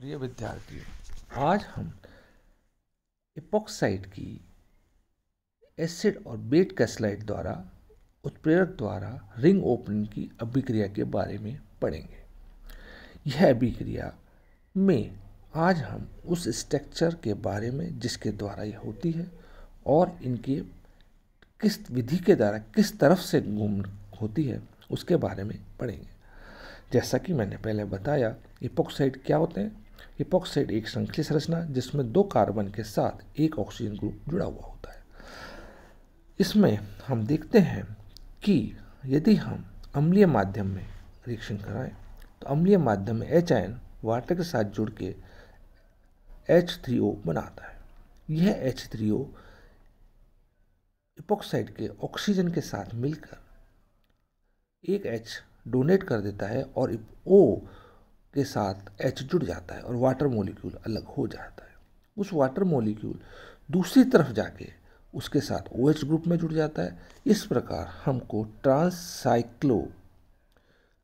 प्रिय विद्यार्थियों आज हम इपोक्साइड की एसिड और बेट कैसलाइट द्वारा उत्प्रेरक द्वारा रिंग ओपनिंग की अभिक्रिया के बारे में पढ़ेंगे यह अभिक्रिया में आज हम उस स्ट्रक्चर के बारे में जिसके द्वारा यह होती है और इनके किस विधि के द्वारा किस तरफ से घूम होती है उसके बारे में पढ़ेंगे जैसा कि मैंने पहले बताया इपोक्साइड क्या होते हैं इपॉक्साइड एक श्रृंखली संरचना जिसमें दो कार्बन के साथ एक ऑक्सीजन ग्रुप जुड़ा हुआ होता है इसमें हम देखते हैं कि यदि हम अम्लीय माध्यम में रिएक्शन कराएं तो अम्लीय माध्यम में एच आयन वाटर के साथ जुड़ के एच थ्री ओ बनाता है यह एच थ्री ओ इपोक्साइड के ऑक्सीजन के साथ मिलकर एक एच डोनेट कर देता है और ओ के साथ एच जुड़ जाता है और वाटर मोलिक्यूल अलग हो जाता है उस वाटर मोलिक्यूल दूसरी तरफ जाके उसके साथ ओ OH ग्रुप में जुड़ जाता है इस प्रकार हमको trans cyclo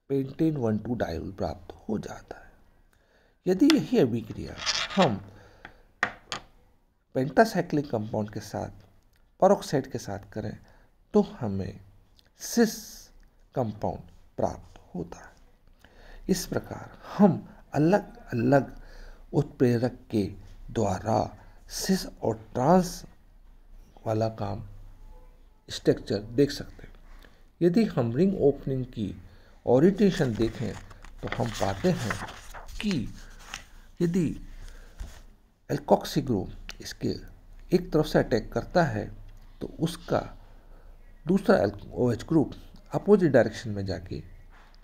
pentane one two diol प्राप्त हो जाता है यदि यही अभिक्रिया हम पेंटासाइक्लिक कंपाउंड के साथ परोक्साइड के साथ करें तो हमें सिस कंपाउंड प्राप्त होता है इस प्रकार हम अलग अलग उत्प्रेरक के द्वारा सिस और ट्रांस वाला काम स्ट्रक्चर देख सकते हैं यदि हम रिंग ओपनिंग की ऑरिटेशन देखें तो हम पाते हैं कि यदि एल्कॉक्सी इसके एक तरफ से अटैक करता है तो उसका दूसरा ओ ग्रुप अपोजिट डायरेक्शन में जाके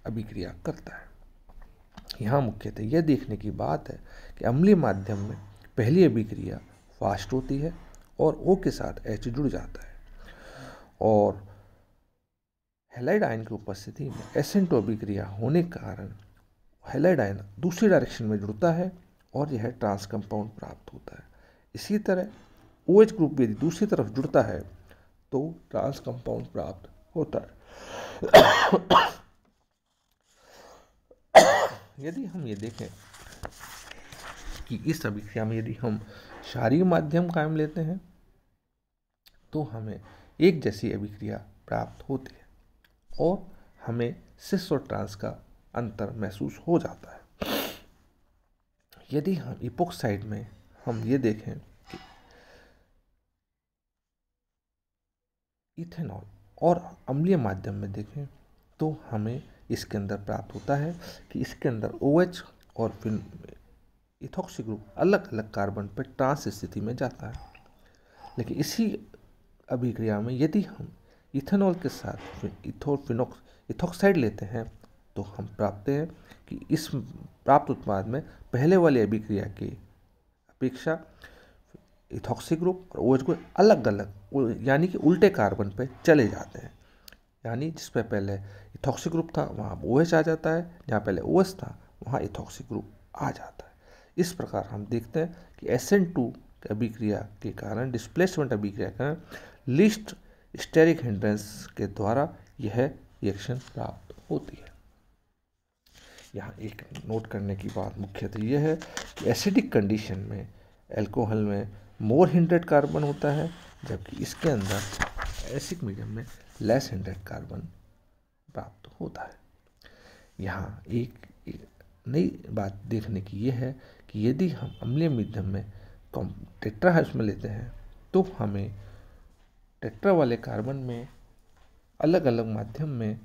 अभिक्रिया करता है यहाँ मुख्यतः यह देखने की बात है कि अम्लीय माध्यम में पहली अभिक्रिया फास्ट होती है और ओ के साथ एच जुड़ जाता है और हेलाइड आयन की उपस्थिति में एसेंटो अभिक्रिया होने के कारण हेलाइड आयन दूसरी डायरेक्शन में जुड़ता है और यह ट्रांस कंपाउंड प्राप्त होता है इसी तरह ओ एच ग्रुप यदि दूसरी तरफ जुड़ता है तो ट्रांस कंपाउंड प्राप्त होता है यदि हम ये देखें कि इस समीक्षा में यदि हम क्षारीय माध्यम कायम लेते हैं तो हमें एक जैसी अभिक्रिया प्राप्त होती है और हमें सिस और ट्रांस का अंतर महसूस हो जाता है यदि हम इपोक्साइड में हम ये देखें कि इथेनॉल और अम्लीय माध्यम में देखें तो हमें इसके अंदर प्राप्त होता है कि इसके अंदर ओ OH और फिर इथॉक्सी ग्रुप अलग अलग कार्बन पर ट्रांस स्थिति में जाता है लेकिन इसी अभिक्रिया में यदि हम इथेनॉल के साथ फिर इथोफिनोक्स इथोक्साइड लेते हैं तो हम प्राप्त हैं कि इस प्राप्त उत्पाद में पहले वाले अभिक्रिया की अपेक्षा इथॉक्सी ग्रुप और ओएच ग्रुप अलग अलग यानी कि उल्टे कार्बन पर चले जाते हैं यानी जिसमें पहले इथॉक्सिक ग्रुप था वहाँ ओ आ जाता है जहाँ पहले ओ था वहाँ इथॉक्सिक ग्रुप आ जाता है इस प्रकार हम देखते हैं कि एस एन टू अभिक्रिया के कारण डिस्प्लेसमेंट अभिक्रिया के कारण लिस्ट स्टेरिक हिंड्रेंस के द्वारा यह रिएक्शन प्राप्त होती है यहाँ एक नोट करने की बात मुख्यतः यह है कि एसिडिक कंडीशन में एल्कोहल में मोर हिंड्रेड कार्बन होता है जबकि इसके अंदर एसिक मीडियम में लेस इंडेक्ट कार्बन प्राप्त होता है यहाँ एक, नई बात देखने की यह है कि यदि हम अम्लीय मीडियम में कम टेट्राहाइड्स में लेते हैं तो हमें टेट्रा वाले कार्बन में अलग अलग माध्यम में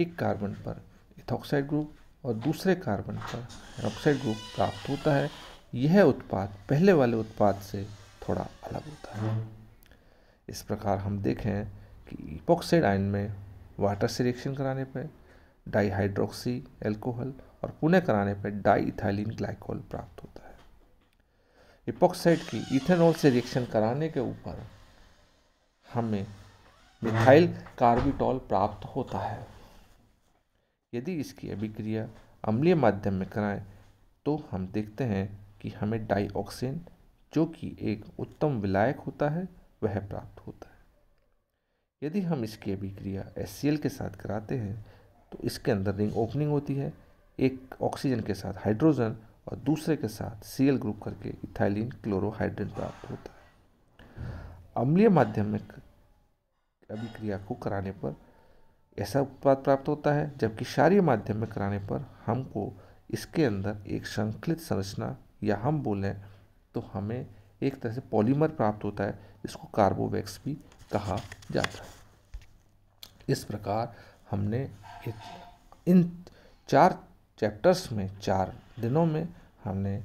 एक कार्बन पर इथॉक्साइड ग्रुप और दूसरे कार्बन पर हेरोक्साइड ग्रुप प्राप्त होता है यह उत्पाद पहले वाले उत्पाद से थोड़ा अलग होता है इस प्रकार हम देखें कि इपोक्साइड आयन में वाटर से रिएक्शन कराने पर डाईहाइड्रोक्सी एल्कोहल और पुनः कराने पर डाईथाइलिन ग्लाइकोल प्राप्त होता है इपोक्साइड की इथेनॉल से रिएक्शन कराने के ऊपर हमें मिथाइल कार्बिटॉल प्राप्त होता है यदि इसकी अभिक्रिया अम्लीय माध्यम में कराएं तो हम देखते हैं कि हमें डाईऑक्सिन जो कि एक उत्तम विलायक होता है वह प्राप्त होता है यदि हम इसकी अभिक्रिया एस के साथ कराते हैं तो इसके अंदर रिंग ओपनिंग होती है एक ऑक्सीजन के साथ हाइड्रोजन और दूसरे के साथ सी ग्रुप करके इथाइलिन क्लोरोहाइड्रेट प्राप्त होता है अम्लीय माध्यम में अभिक्रिया को कराने पर ऐसा उत्पाद प्राप्त होता है जबकि क्षारीय माध्यम में कराने पर हमको इसके अंदर एक श्रृंखलित संरचना या हम बोलें तो हमें एक तरह से पॉलीमर प्राप्त होता है इसको कार्बोवैक्स भी कहा जाता है इस प्रकार हमने इन चार चैप्टर्स में चार दिनों में हमने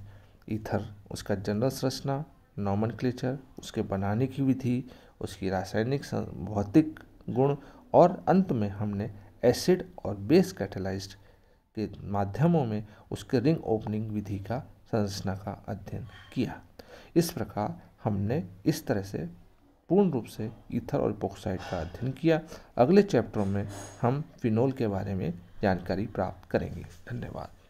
ईथर उसका जनरल संरचना नॉमन क्लेचर उसके बनाने की विधि उसकी रासायनिक भौतिक गुण और अंत में हमने एसिड और बेस कैटेलाइज्ड के माध्यमों में उसके रिंग ओपनिंग विधि का संरचना का अध्ययन किया इस प्रकार हमने इस तरह से पूर्ण रूप से ईथर और इपोक्साइड का अध्ययन किया अगले चैप्टरों में हम फिनोल के बारे में जानकारी प्राप्त करेंगे धन्यवाद